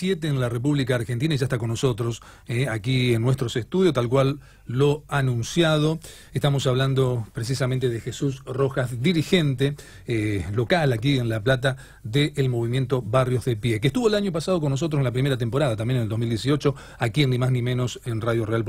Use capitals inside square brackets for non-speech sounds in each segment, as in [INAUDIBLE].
en la República Argentina y ya está con nosotros eh, aquí en nuestros estudios, tal cual lo ha anunciado. Estamos hablando precisamente de Jesús Rojas, dirigente eh, local aquí en La Plata del movimiento Barrios de Pie, que estuvo el año pasado con nosotros en la primera temporada, también en el 2018, aquí en ni más ni menos en Radio Real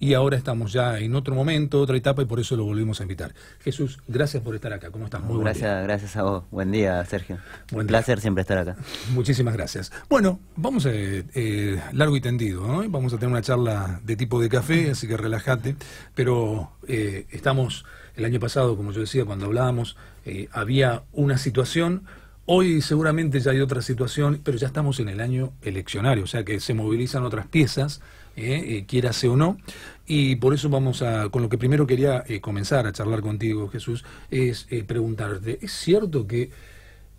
y ahora estamos ya en otro momento, otra etapa, y por eso lo volvimos a invitar. Jesús, gracias por estar acá. ¿Cómo estás? Muy gracias, gracias a vos. Buen día, Sergio. Buen placer siempre estar acá. Muchísimas gracias. Bueno, Vamos a, eh, eh, largo y tendido, Vamos a tener una charla de tipo de café, así que relájate. Pero eh, estamos, el año pasado, como yo decía, cuando hablábamos, había una situación. Hoy seguramente ya hay otra situación, pero ya estamos en el año eleccionario, o sea que se movilizan otras piezas, eh, o no. Y por eso vamos a, con lo que primero quería comenzar a charlar contigo, Jesús, es preguntarte, ¿es cierto que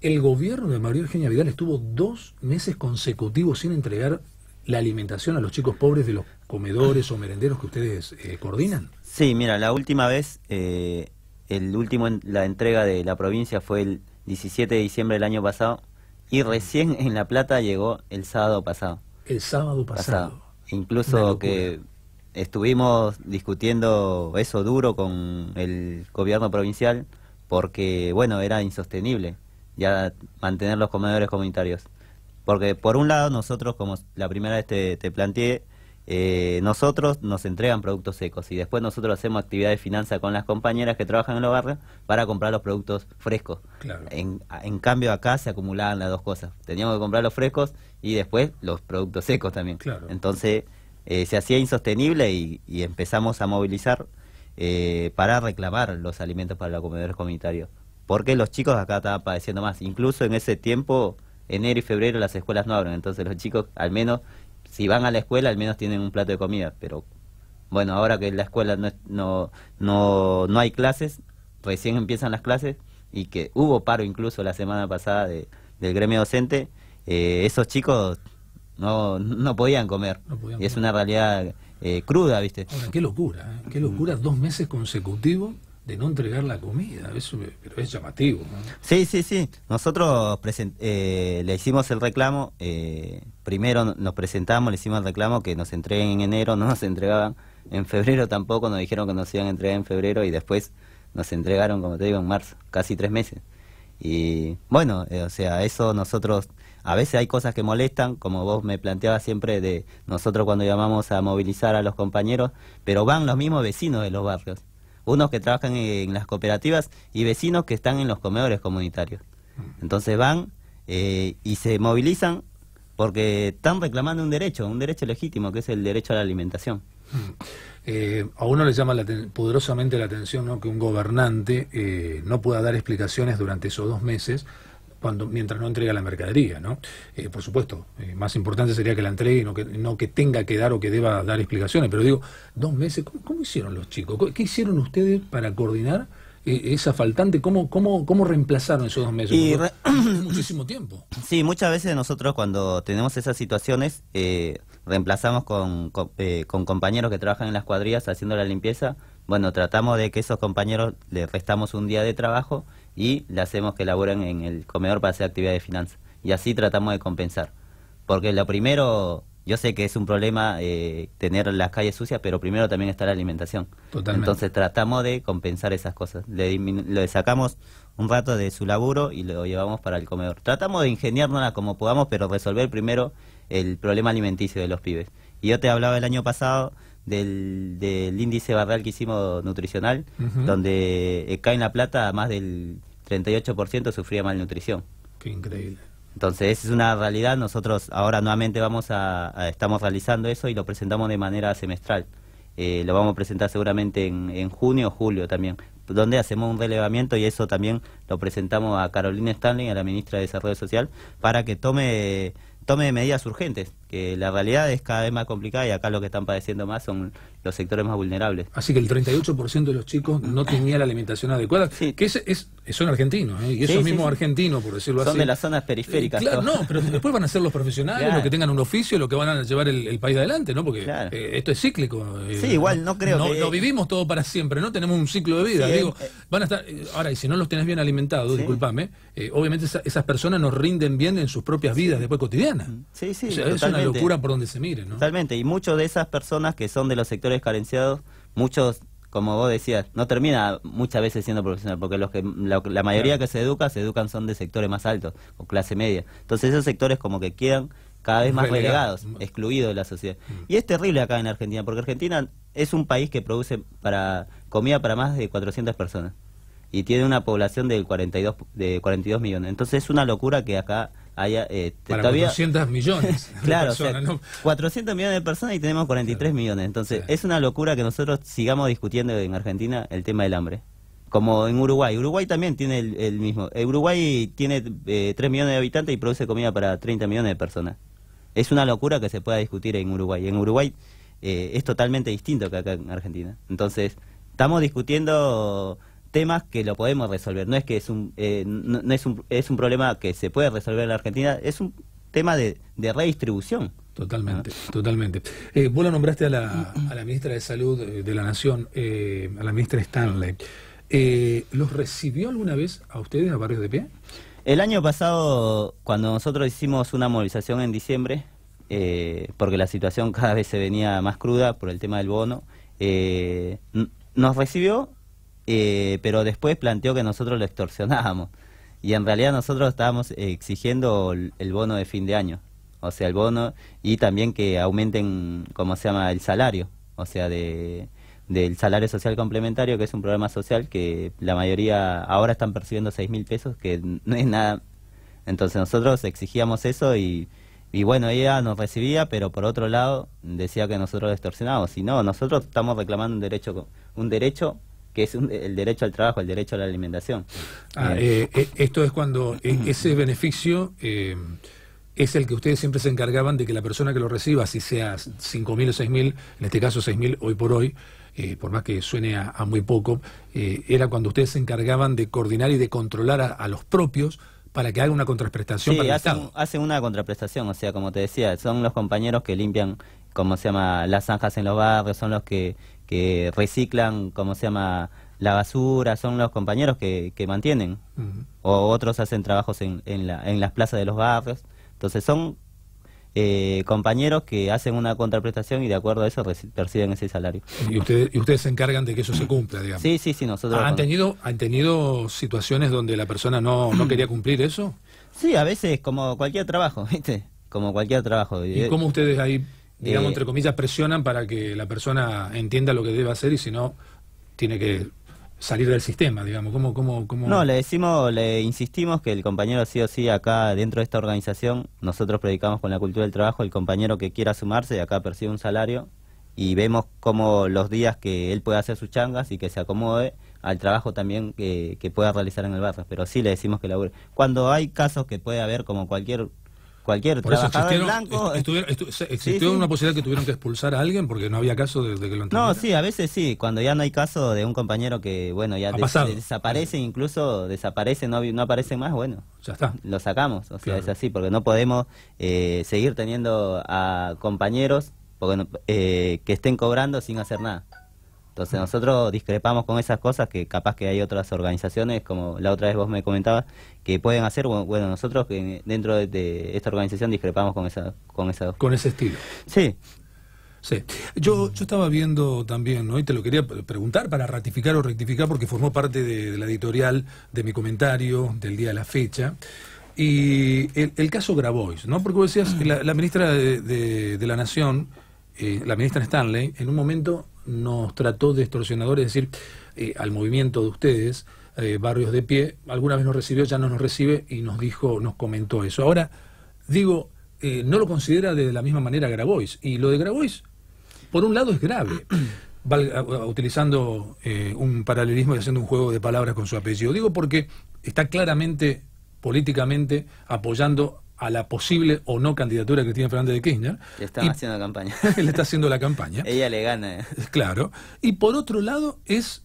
el gobierno de María Eugenia Vidal estuvo dos meses consecutivos sin entregar la alimentación a los chicos pobres de los comedores o merenderos que ustedes eh, coordinan. Sí, mira, la última vez, eh, el último la entrega de la provincia fue el 17 de diciembre del año pasado y recién en La Plata llegó el sábado pasado. El sábado pasado. Incluso que estuvimos discutiendo eso duro con el gobierno provincial porque, bueno, era insostenible y mantener los comedores comunitarios. Porque por un lado nosotros, como la primera vez te, planteé, eh, nosotros nos entregan productos secos y después nosotros hacemos actividad de finanza con las compañeras que trabajan en los barrios para comprar los productos frescos. En, cambio acá se acumulaban las dos cosas. Teníamos que comprar los frescos y después los productos secos también. Entonces eh, se hacía insostenible y, empezamos a movilizar eh, para reclamar los alimentos para los comedores comunitarios porque los chicos acá estaban padeciendo más. Incluso en ese tiempo, enero y febrero, las escuelas no abren, entonces los chicos al menos, si van a la escuela, al menos tienen un plato de comida, pero bueno, ahora que la escuela no, no, no, hay clases, recién empiezan las clases y que hubo paro incluso la semana pasada del gremio docente, eh, esos chicos no, no podían comer. y es una realidad eh, cruda, ¿viste? Ahora, qué locura, ¿eh? qué locura, dos meses consecutivos de no entregar la comida, eso pero es llamativo. Sí, sí, sí. Nosotros eh, le hicimos el reclamo, eh, primero nos presentamos, le hicimos el reclamo que nos entreguen en enero, no nos entregaban en febrero tampoco, nos dijeron que nos iban a entregar en febrero y después nos entregaron, como te digo, en marzo, casi tres meses. Y bueno, eh, o sea, eso nosotros, a veces hay cosas que molestan, como vos me planteabas siempre de nosotros cuando llamamos a movilizar a los compañeros, pero van los mismos vecinos de los barrios unos que trabajan en las cooperativas y vecinos que están en los comedores comunitarios. Entonces van eh, y se movilizan porque están reclamando un derecho, un derecho legítimo, que es el derecho a la alimentación. Mm. Eh, a uno le llama poderosamente la atención que un gobernante eh, no pueda dar explicaciones durante esos dos meses cuando, mientras no entrega la mercadería, ¿no? Eh, por supuesto, eh, más importante sería que la entregue, no que, no que tenga que dar o que deba dar explicaciones, pero digo, dos meses, ¿cómo, hicieron los chicos? ¿Qué hicieron ustedes para coordinar eh, esa faltante? ¿Cómo, cómo, cómo reemplazaron esos dos meses? Muchísimo tiempo. Sí, muchas veces nosotros cuando tenemos esas situaciones... reemplazamos con, compañeros que trabajan en las cuadrillas haciendo la limpieza bueno, tratamos de que esos compañeros les restamos un día de trabajo y le hacemos que laburen en el comedor para hacer actividades de finanzas. Y así tratamos de compensar. Porque lo primero, yo sé que es un problema eh, tener las calles sucias, pero primero también está la alimentación. Totalmente. Entonces tratamos de compensar esas cosas. Le, sacamos un rato de su laburo y lo llevamos para el comedor. Tratamos de ingeniárnosla como podamos, pero resolver primero el problema alimenticio de los pibes. Y yo te hablaba el año pasado del, del índice barral que hicimos nutricional, donde eh, cae la plata más del 38% sufría malnutrición. Qué increíble. Entonces, esa es una realidad. Nosotros ahora nuevamente vamos a, estamos realizando eso y lo presentamos de manera semestral. Eh, lo vamos a presentar seguramente en, en junio o julio también, donde hacemos un relevamiento y eso también lo presentamos a Carolina Stanley, a la ministra de Desarrollo Social, para que tome tome medidas urgentes, que la realidad es cada vez más complicada y acá lo que están padeciendo más son los sectores más vulnerables. Así que el 38% de los chicos no tenía la alimentación adecuada, que es, es, son argentinos, ¿eh? y esos mismos argentinos, por decirlo así. Son de las zonas periféricas. Eh, claro, no, pero después van a ser los profesionales, los que tengan un oficio, los que van a llevar el, país adelante, ¿no? Porque eh, esto es cíclico. sí, igual no creo no, que... vivimos todo para siempre, no tenemos un ciclo de vida. van a estar... Ahora, y si no los tenés bien alimentados, disculpame, obviamente esas, personas nos rinden bien en sus propias vidas después cotidianas. Sí, sí. es una locura por donde se mire, ¿no? Totalmente. Y muchos de esas personas que son de los sectores carenciados, muchos como vos decías, no termina muchas veces siendo profesional, porque los que la, mayoría que se educa, se educan son de sectores más altos o clase media. Entonces esos sectores como que quedan cada vez más relegados, excluidos de la sociedad. Mm. Y es terrible acá en Argentina, porque Argentina es un país que produce para comida para más de 400 personas y tiene una población de 42, de 42 millones. Entonces es una locura que acá haya, eh, 400 millones. [LAUGHS] de claro, personas, 400 millones de personas y tenemos 43 millones. Entonces, es una locura que nosotros sigamos discutiendo en Argentina el tema del hambre. Como en Uruguay. Uruguay también tiene el, mismo. Eh, Uruguay tiene 3 eh, millones de habitantes y produce comida para 30 millones de personas. Es una locura que se pueda discutir en Uruguay. En Uruguay eh, es totalmente distinto que acá en Argentina. Entonces, estamos discutiendo temas que lo podemos resolver. No es que eh, es un, es un, problema que se puede resolver en la Argentina, es un tema de, redistribución. Totalmente, totalmente. Eh, vos lo nombraste a la, a la, ministra de Salud eh, de la Nación, a la ministra Stanley. ¿Los recibió alguna vez a ustedes, a Barrios de Pie? El año pasado, cuando nosotros hicimos una movilización en diciembre, porque la situación [LAUGHS] cada vez se venía más cruda por el tema del bono, nos recibió eh, pero después planteó que nosotros lo extorsionábamos. Y en realidad nosotros estábamos exigiendo el bono de fin de año, o sea, el bono y también que aumenten, ¿cómo se llama?, el salario, o sea, del salario social complementario, que es un problema social que la mayoría ahora están percibiendo 6 mil pesos, que no es nada. Entonces nosotros exigíamos eso y, bueno, ella nos recibía, pero por otro lado decía que nosotros lo extorsionábamos. Y no, nosotros estamos reclamando un derecho, un derecho que es el derecho al trabajo, el derecho a la alimentación. Ah, eh, eh, eh, esto es cuando e, ese beneficio es el que ustedes siempre se encargaban de que la persona que lo reciba, si sea 5.000 o 6.000, en este caso 6.000 hoy por hoy, por más que suene a, muy poco, era cuando ustedes se encargaban de coordinar y de controlar a, los propios para que haga una contraprestación para el hacen, una contraprestación, o sea, como te decía, son los compañeros que limpian, como se llama, las zanjas en los barrios, son los que que reciclan, como se llama, la basura, son los compañeros que, que mantienen. O otros hacen trabajos en, en, las plazas de los barrios. Entonces son eh, compañeros que hacen una contraprestación y de acuerdo a eso perciben ese salario. Y ustedes, y ustedes se encargan de que eso se cumpla, digamos. Sí, sí, sí, nosotros. ¿Han, tenido, ¿han tenido situaciones donde la persona no, no quería cumplir eso? Sí, a veces, como cualquier trabajo, [LAUGHS] ¿viste? Como cualquier trabajo. ¿Y cómo ustedes ahí digamos, eh, entre comillas, presionan para que la persona entienda lo que debe hacer y si no, tiene que salir del sistema, digamos. ¿Cómo, cómo, cómo... No, le decimos, le insistimos que el compañero sí o sí acá dentro de esta organización, nosotros predicamos con la cultura del trabajo, el compañero que quiera sumarse acá percibe un salario y vemos cómo los días que él puede hacer sus changas y que se acomode al trabajo también que, que pueda realizar en el barrio. Pero sí le decimos que labure. Cuando hay casos que puede haber, como cualquier cualquier blanco. Este, existió una posibilidad que tuvieron que expulsar a alguien porque no había caso de que lo No, sí, a veces sí, cuando ya no hay caso de un compañero que, bueno, ya desaparece, incluso desaparece, no, no aparece más, bueno, ya está. Lo sacamos, o sea, es así, porque no podemos eh, seguir teniendo a compañeros porque, eh, que estén cobrando sin hacer nada. Entonces nosotros discrepamos con esas cosas que capaz que hay otras organizaciones, como la otra vez vos me comentabas, que pueden hacer. Bueno, nosotros que dentro de, esta organización discrepamos con esa, con esa... Con ese estilo. Sí. Sí, yo, yo estaba viendo también, ¿no? y te lo quería preguntar para ratificar o rectificar, porque formó parte de, la editorial de mi comentario del día de la fecha. Y el, caso Grabois, ¿no? Porque vos decías, la, ministra de, la Nación, eh, la ministra Stanley, en un momento nos trató de extorsionadores, es decir, eh, al movimiento de ustedes, eh, Barrios de Pie, alguna vez nos recibió, ya no nos recibe y nos dijo, nos comentó eso. Ahora, digo, eh, no lo considera de la misma manera Grabois. Y lo de Grabois, por un lado, es grave. [CLEARS THROAT] utilizando un paralelismo y haciendo un juego de palabras con su apellido. Digo porque está claramente, políticamente, apoyando a la posible o no candidatura que tiene Fernández de Kirchner. Le está haciendo la campaña. [LAUGHS] le está haciendo la campaña. Ella le gana. Eh. [LAUGHS] Claro. Y por otro lado es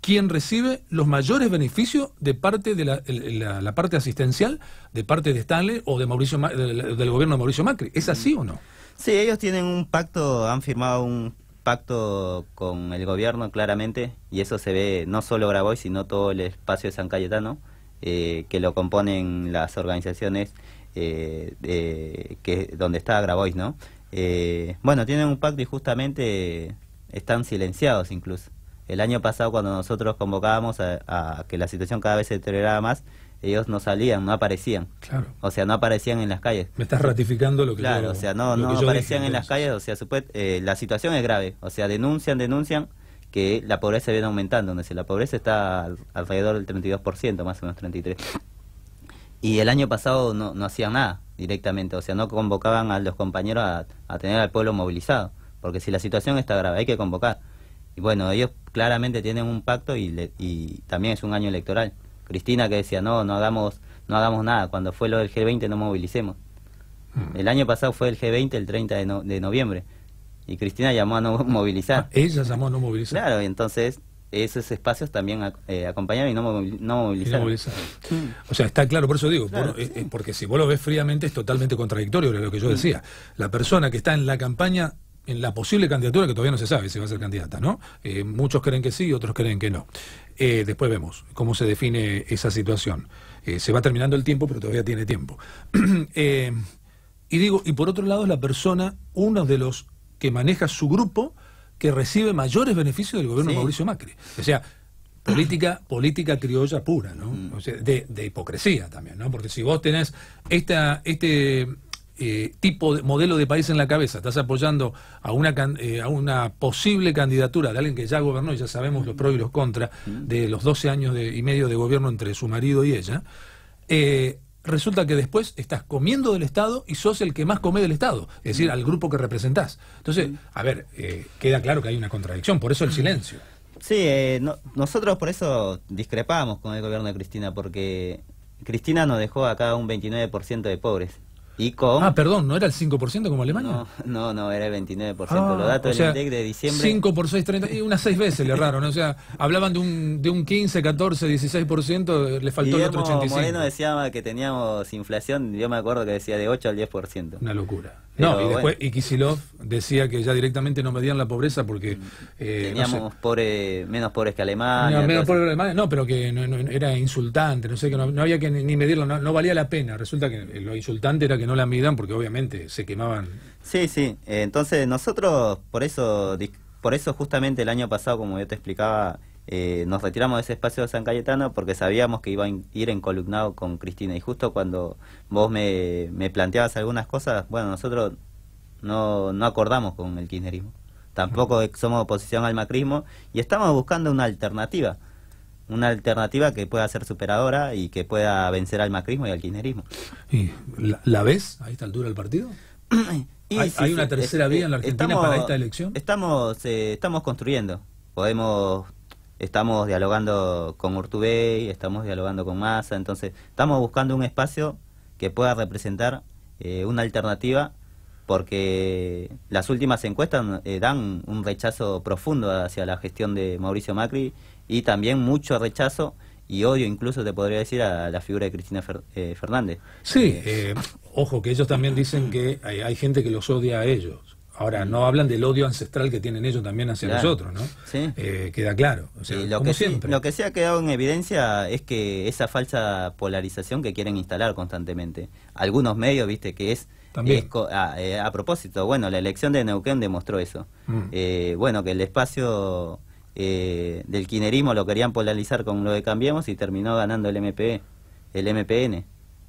quien recibe los mayores beneficios de parte de la, parte asistencial, de parte de Stanley o de Mauricio del, gobierno de Mauricio Macri. ¿Es así o no? Sí, ellos tienen un pacto, han firmado un pacto con el gobierno claramente y eso se ve no solo Grabois sino todo el espacio de San Cayetano eh, que lo componen las organizaciones eh, que, donde está Grabois, ¿no? Eh, bueno, tienen un pacto y justamente están silenciados incluso. El año pasado cuando nosotros convocábamos a, que la situación cada vez se deterioraba más, ellos no salían, no aparecían. Claro. O sea, no aparecían en las calles. Me estás ratificando lo que Claro, o sea, no, no aparecían en las calles, o sea, eh, la situación es grave. O sea, denuncian, denuncian que la pobreza viene aumentando. Donde la pobreza está alrededor del 32%, más o menos 33%. Y el año pasado no, no hacían nada directamente, o sea, no convocaban a los compañeros a, tener al pueblo movilizado, porque si la situación está grave, hay que convocar. Y bueno, ellos claramente tienen un pacto y, y también es un año electoral. Cristina que decía, no, no hagamos, no hagamos nada, cuando fue lo del G20 no movilicemos. Mm. El año pasado fue el G20 el 30 de, de noviembre y Cristina llamó a no [LAUGHS] movilizar. Ah, ella llamó a no movilizar. Claro, entonces esos espacios también eh, y no, mm. O sea, está claro, por eso digo, eh, eh, porque si vos lo ves fríamente es totalmente contradictorio lo que yo mm. decía. La persona que está en la campaña, en la posible candidatura, que todavía no se sabe si va a ser candidata, ¿no? Eh, muchos creen que sí, otros creen que no. después vemos cómo se define esa situación. se va terminando el tiempo, pero todavía tiene tiempo. [CLEARS THROAT] y digo, y por otro lado, la persona, uno de los que maneja su grupo, que recibe mayores beneficios del gobierno de Mauricio Macri. O sea, política, política criolla pura, ¿no? Mm. de, hipocresía también, ¿no? Porque si vos tenés esta, este eh, tipo de modelo de país en la cabeza, estás apoyando a una, eh, a una posible candidatura de alguien que ya gobernó, y ya sabemos los pros y los contras, mm. de los 12 años y medio de gobierno entre su marido y ella, eh, resulta que después estás comiendo del Estado y sos el que más come del Estado, es decir, al grupo que representás. Entonces, a ver, eh, queda claro que hay una contradicción, por eso el silencio. Sí, eh, nosotros por eso discrepamos con el gobierno de Cristina, porque Cristina nos dejó acá un 29% de pobres. Y con... Ah, perdón, ¿no era el 5% como Alemania? No, no, era el 29%. Ah, Los datos o sea, del INDEC de diciembre... 5 por 6, 30, y unas 6 veces le erraron. O sea, hablaban de un, de un 15, 14, 16%, le faltó el otro 85%. Moreno decía que teníamos inflación, yo me acuerdo que decía de 8 al 10%. Una locura no, y después decía que ya directamente no medían la pobreza porque... Eh, Teníamos menos pobres que Alemania. menos pobres que Alemania, no, pero que era insultante, no sé, que no, había que ni medirlo, no, valía la pena. Resulta que lo insultante era que no la midan porque obviamente se quemaban. Sí, sí, eh, entonces nosotros por eso, por eso justamente el año pasado, como yo te explicaba, eh, nos retiramos de ese espacio de San Cayetano porque sabíamos que iba a ir encolumnado con Cristina. Y justo cuando vos me, planteabas algunas cosas, bueno, nosotros no, no acordamos con el kirchnerismo. Tampoco somos oposición al macrismo y estamos buscando una alternativa. Una alternativa que pueda ser superadora y que pueda vencer al macrismo y al kirchnerismo. ¿Y la, ves a esta altura del partido? [CLEARS THROAT] ¿Hay, una tercera vía en la Argentina para esta elección? Estamos, eh, estamos construyendo. Podemos estamos dialogando con Urtubey, estamos dialogando con Massa, entonces estamos buscando un espacio que pueda representar eh, una alternativa porque las últimas encuestas eh, dan un rechazo profundo hacia la gestión de Mauricio Macri y también mucho rechazo y odio incluso te podría decir a la figura de Cristina eh, Fernández. Sí, ojo que ellos también dicen que hay gente que los odia a ellos. Ahora, no hablan del odio ancestral que tienen ellos también hacia nosotros, ¿no? Sí. Eh, queda claro. lo, que siempre. lo que se ha quedado en evidencia es que esa falsa polarización que quieren instalar constantemente. Algunos medios, viste, que es... También. Ah, eh, a propósito, bueno, la elección de Neuquén demostró eso. Mm. Eh, bueno, que el espacio del kinerismo lo querían polarizar con lo de Cambiemos y terminó ganando el MPE, el MPN.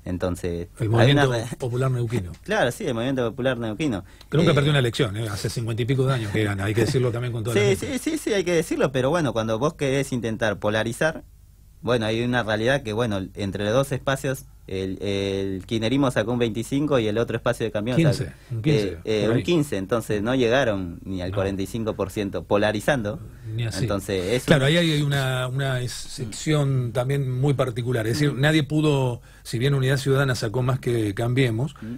Entonces, el movimiento popular neuquino. [LAUGHS] Claro, sí, el movimiento popular neuquino. Que nunca eh, perdió una elección, ¿eh? hace cincuenta y pico de años que gana, hay que decirlo también con toda sí, Sí, sí, sí, hay que decirlo, pero bueno, cuando vos querés intentar polarizar, bueno, hay una realidad que, bueno, entre los dos espacios el, el sacó un 25 y el otro espacio de camión un, 15, eh, eh, un 15, entonces no llegaron ni al 45% polarizando. Ni Entonces, Claro, ahí hay una, excepción también muy particular, es decir, nadie pudo, si bien Unidad Ciudadana sacó más que Cambiemos, mm.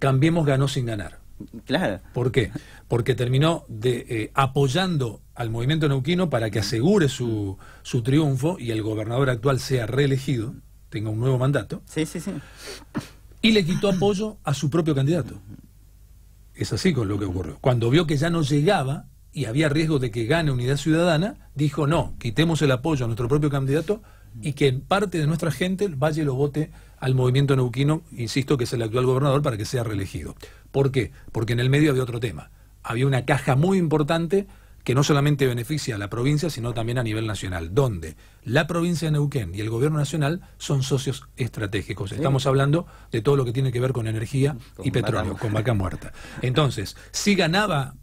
Cambiemos ganó sin ganar. Claro. ¿Por qué? Porque terminó de, eh, apoyando al movimiento neuquino para que asegure su, su triunfo y el gobernador actual sea reelegido tenga un nuevo mandato. Sí, sí, sí. Y le quitó apoyo a su propio candidato. Es así con lo que ocurrió. Cuando vio que ya no llegaba y había riesgo de que gane Unidad Ciudadana, dijo no, quitemos el apoyo a nuestro propio candidato y que parte de nuestra gente ...vaya Valle lo vote al movimiento neuquino, insisto que es el actual gobernador, para que sea reelegido. ¿Por qué? Porque en el medio había otro tema. Había una caja muy importante que no solamente beneficia a la provincia, sino también a nivel nacional, donde la provincia de Neuquén y el gobierno nacional son socios estratégicos. Estamos hablando de todo lo que tiene que ver con energía y petróleo, con vaca muerta. Entonces, si ganaba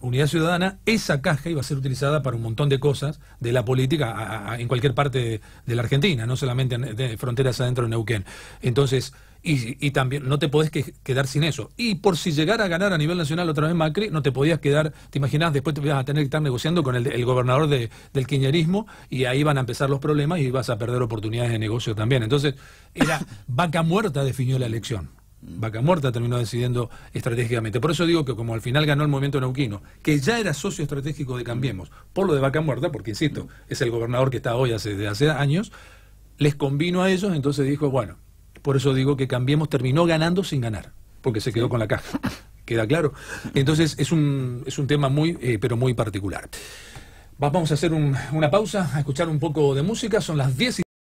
Unidad Ciudadana, esa caja iba a ser utilizada para un montón de cosas de la política en cualquier parte de, la Argentina, no solamente en de fronteras adentro de Neuquén. Entonces, y, también no te podés quedar sin eso. Y por si llegara a ganar a nivel nacional otra vez Macri, no te podías quedar, te imaginas después te ibas a tener que estar negociando con el, gobernador del quiñerismo y ahí van a empezar los problemas y vas a perder oportunidades de negocio también. Entonces, era vaca muerta definió la elección. Vaca Muerta terminó decidiendo estratégicamente. Por eso digo que como al final ganó el movimiento neuquino, que ya era socio estratégico de Cambiemos, por lo de Vaca Muerta, porque insisto, es el gobernador que está hoy hace, desde hace años, les convino a ellos, entonces dijo, bueno, por eso digo que Cambiemos terminó ganando sin ganar, porque se quedó con la caja. [LAUGHS] ¿Queda claro? Entonces es un, es un tema muy, eh, pero muy particular. Vamos a hacer una pausa, a escuchar un poco de música, son las 10 y